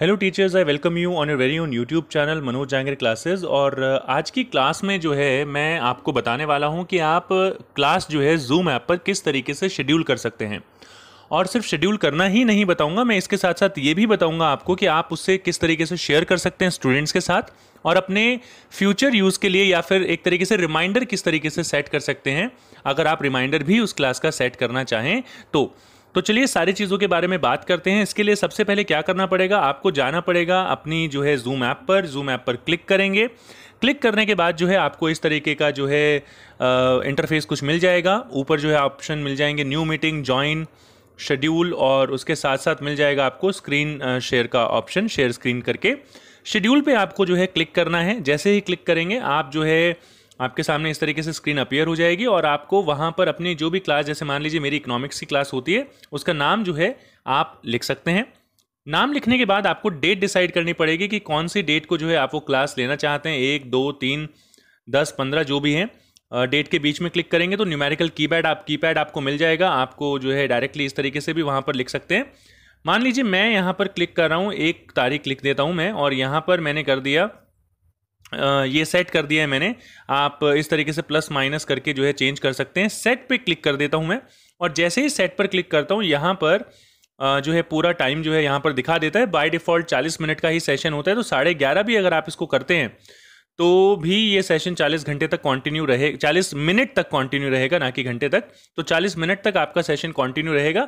hello teachers I welcome you on your very own YouTube channel Manoj Jangar classes और uh, आज की class में जो है मैं आपको बताने वाला हूं कि आप क्लास uh, जो है जूम ऐप पर किस तरीके से शेड्यूल कर सकते हैं और सिर्फ शेड्यूल करना ही नहीं बताऊंगा मैं इसके साथ साथ ये भी बताऊंगा आपको कि आप उससे किस तरीके से शेयर कर सकते हैं स्टूडेंट्स के साथ और अपने फ्यूचर यूज़ के लिए या फिर एक तरीके से रिमाइंडर किस तरीके से सेट कर सकते हैं अगर आप रिमाइंडर भी उस क्लास का सेट करना चाहें तो तो चलिए सारी चीज़ों के बारे में बात करते हैं इसके लिए सबसे पहले क्या करना पड़ेगा आपको जाना पड़ेगा अपनी जो है जूम ऐप पर जूम ऐप पर क्लिक करेंगे क्लिक करने के बाद जो है आपको इस तरीके का जो है इंटरफेस कुछ मिल जाएगा ऊपर जो है ऑप्शन मिल जाएंगे न्यू मीटिंग ज्वाइन शेड्यूल और उसके साथ साथ मिल जाएगा आपको स्क्रीन शेयर का ऑप्शन शेयर स्क्रीन करके शेड्यूल पे आपको जो है क्लिक करना है जैसे ही क्लिक करेंगे आप जो है आपके सामने इस तरीके से स्क्रीन अपीयर हो जाएगी और आपको वहाँ पर अपनी जो भी क्लास जैसे मान लीजिए मेरी इकोनॉमिक्स की क्लास होती है उसका नाम जो है आप लिख सकते हैं नाम लिखने के बाद आपको डेट डिसाइड करनी पड़ेगी कि कौन सी डेट को जो है आप वो क्लास लेना चाहते हैं एक दो तीन दस पंद्रह जो भी हैं डेट के बीच में क्लिक करेंगे तो न्यूमेरिकल कीपैड आप कीपैड आपको मिल जाएगा आपको जो है डायरेक्टली इस तरीके से भी वहाँ पर लिख सकते हैं मान लीजिए मैं यहाँ पर क्लिक कर रहा हूँ एक तारीख लिख देता हूँ मैं और यहाँ पर मैंने कर दिया ये सेट कर दिया है मैंने आप इस तरीके से प्लस माइनस करके जो है चेंज कर सकते हैं सेट पे क्लिक कर देता हूं मैं और जैसे ही सेट पर क्लिक करता हूं यहां पर जो है पूरा टाइम जो है यहाँ पर दिखा देता है बाय डिफ़ॉल्ट चालीस मिनट का ही सेशन होता है तो साढ़े ग्यारह भी अगर आप इसको करते हैं तो भी ये सेशन 40 घंटे तक कंटिन्यू रहे 40 मिनट तक कंटिन्यू रहेगा ना कि घंटे तक तो 40 मिनट तक आपका सेशन कंटिन्यू रहेगा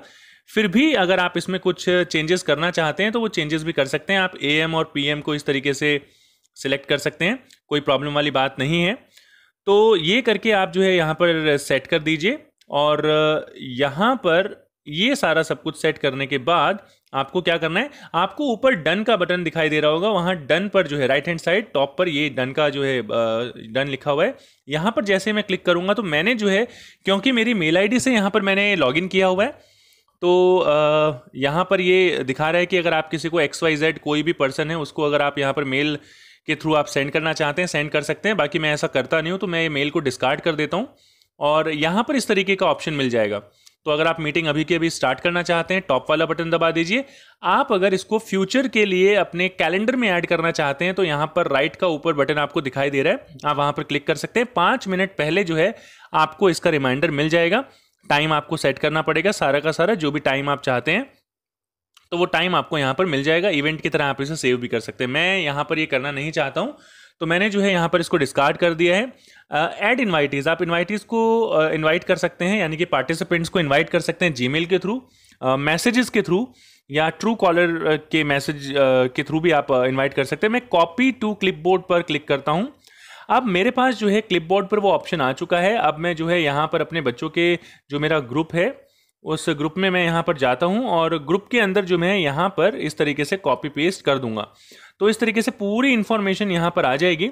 फिर भी अगर आप इसमें कुछ चेंजेस करना चाहते हैं तो वो चेंजेस भी कर सकते हैं आप एम और एम को इस तरीके से सिलेक्ट कर सकते हैं कोई प्रॉब्लम वाली बात नहीं है तो ये करके आप जो है यहाँ पर सेट कर दीजिए और यहाँ पर ये सारा सब कुछ सेट करने के बाद आपको क्या करना है आपको ऊपर डन का बटन दिखाई दे रहा होगा वहाँ डन पर जो है राइट हैंड साइड टॉप पर ये डन का जो है डन लिखा हुआ है यहाँ पर जैसे मैं क्लिक करूँगा तो मैंने जो है क्योंकि मेरी मेल आईडी से यहाँ पर मैंने लॉगिन किया हुआ है तो यहाँ पर ये दिखा रहा है कि अगर आप किसी को एक्स वाई जेड कोई भी पर्सन है उसको अगर आप यहाँ पर मेल के थ्रू आप सेंड करना चाहते हैं सेंड कर सकते हैं बाकी मैं ऐसा करता नहीं हूँ तो मैं ये मेल को डिस्कार्ड कर देता हूँ और यहाँ पर इस तरीके का ऑप्शन मिल जाएगा तो अगर आप मीटिंग अभी के अभी स्टार्ट करना चाहते हैं टॉप वाला बटन दबा दीजिए आप अगर इसको फ्यूचर के लिए अपने कैलेंडर में ऐड करना चाहते हैं तो यहाँ पर राइट का ऊपर बटन आपको दिखाई दे रहा है आप वहाँ पर क्लिक कर सकते हैं पाँच मिनट पहले जो है आपको इसका रिमाइंडर मिल जाएगा टाइम आपको सेट करना पड़ेगा सारा का सारा जो भी टाइम आप चाहते हैं तो वो टाइम आपको यहाँ पर मिल जाएगा इवेंट की तरह आप इसे सेव भी कर सकते हैं मैं यहाँ पर ये करना नहीं चाहता हूँ तो मैंने जो है यहाँ पर इसको डिस्कार्ड कर दिया है एड uh, इन्वाइटीज़ आप इन्वाइटीज़ को इन्वाइट uh, कर सकते हैं यानी कि पार्टिसिपेंट्स को इन्वाइट कर सकते हैं जी के थ्रू मैसेजेस uh, के थ्रू या ट्रू कॉलर के मैसेज के थ्रू भी आप इन्वाइट कर सकते हैं मैं कॉपी टू क्लिप पर क्लिक करता हूँ अब मेरे पास जो है क्लिपबोर्ड पर वो ऑप्शन आ चुका है अब मैं जो है यहाँ पर अपने बच्चों के जो मेरा ग्रुप है उस ग्रुप में मैं यहाँ पर जाता हूँ और ग्रुप के अंदर जो मैं यहाँ पर इस तरीके से कॉपी पेस्ट कर दूंगा तो इस तरीके से पूरी इन्फॉर्मेशन यहाँ पर आ जाएगी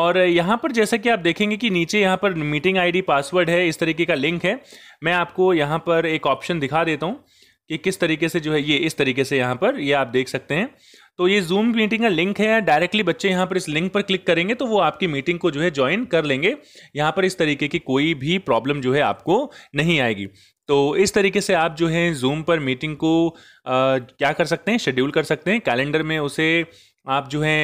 और यहाँ पर जैसा कि आप देखेंगे कि नीचे यहाँ पर मीटिंग आईडी पासवर्ड है इस तरीके का लिंक है मैं आपको यहाँ पर एक ऑप्शन दिखा देता हूँ कि किस तरीके से जो है ये इस तरीके से यहाँ पर ये आप देख सकते हैं तो ये जूम मीटिंग का लिंक है डायरेक्टली बच्चे यहाँ पर इस लिंक पर क्लिक करेंगे तो वो आपकी मीटिंग को जो है ज्वाइन कर लेंगे यहाँ पर इस तरीके की कोई भी प्रॉब्लम जो है आपको नहीं आएगी तो इस तरीके से आप जो है जूम पर मीटिंग को आ, क्या कर सकते हैं शेड्यूल कर सकते हैं कैलेंडर में उसे आप जो है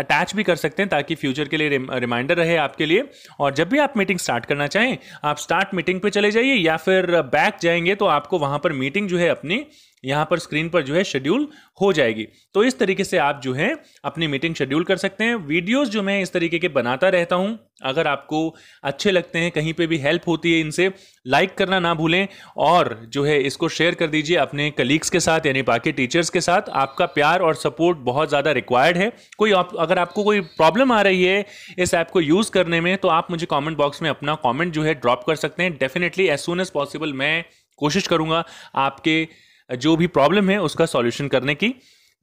अटैच भी कर सकते हैं ताकि फ्यूचर के लिए रिमाइंडर रहे आपके लिए और जब भी आप मीटिंग स्टार्ट करना चाहें आप स्टार्ट मीटिंग पे चले जाइए या फिर बैक जाएंगे तो आपको वहाँ पर मीटिंग जो है अपनी यहाँ पर स्क्रीन पर जो है शेड्यूल हो जाएगी तो इस तरीके से आप जो है अपनी मीटिंग शेड्यूल कर सकते हैं वीडियोस जो मैं इस तरीके के बनाता रहता हूँ अगर आपको अच्छे लगते हैं कहीं पे भी हेल्प होती है इनसे लाइक करना ना भूलें और जो है इसको शेयर कर दीजिए अपने कलीग्स के साथ यानी बाकी टीचर्स के साथ आपका प्यार और सपोर्ट बहुत ज़्यादा रिक्वायर्ड है कोई आप, अगर आपको कोई प्रॉब्लम आ रही है इस ऐप को यूज़ करने में तो आप मुझे कॉमेंट बॉक्स में अपना कॉमेंट जो है ड्रॉप कर सकते हैं definitely as soon as possible मैं कोशिश करूँगा आपके जो भी प्रॉब्लम है उसका सॉल्यूशन करने की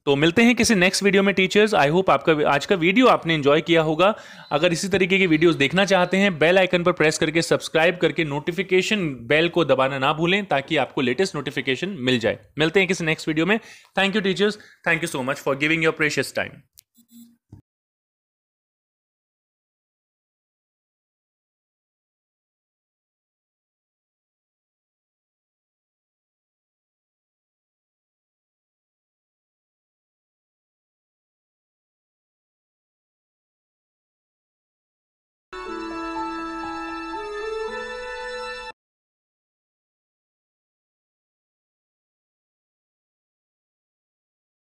तो मिलते हैं किसी नेक्स्ट वीडियो में टीचर्स आई होप आपका आज का वीडियो आपने एंजॉय किया होगा अगर इसी तरीके की वीडियोस देखना चाहते हैं बेल आइकन पर प्रेस करके सब्सक्राइब करके नोटिफिकेशन बेल को दबाना ना भूलें ताकि आपको लेटेस्ट नोटिफिकेशन मिल जाए मिलते हैं किसी नेक्स्ट वीडियो में thank you teachers thank you so much for giving your precious time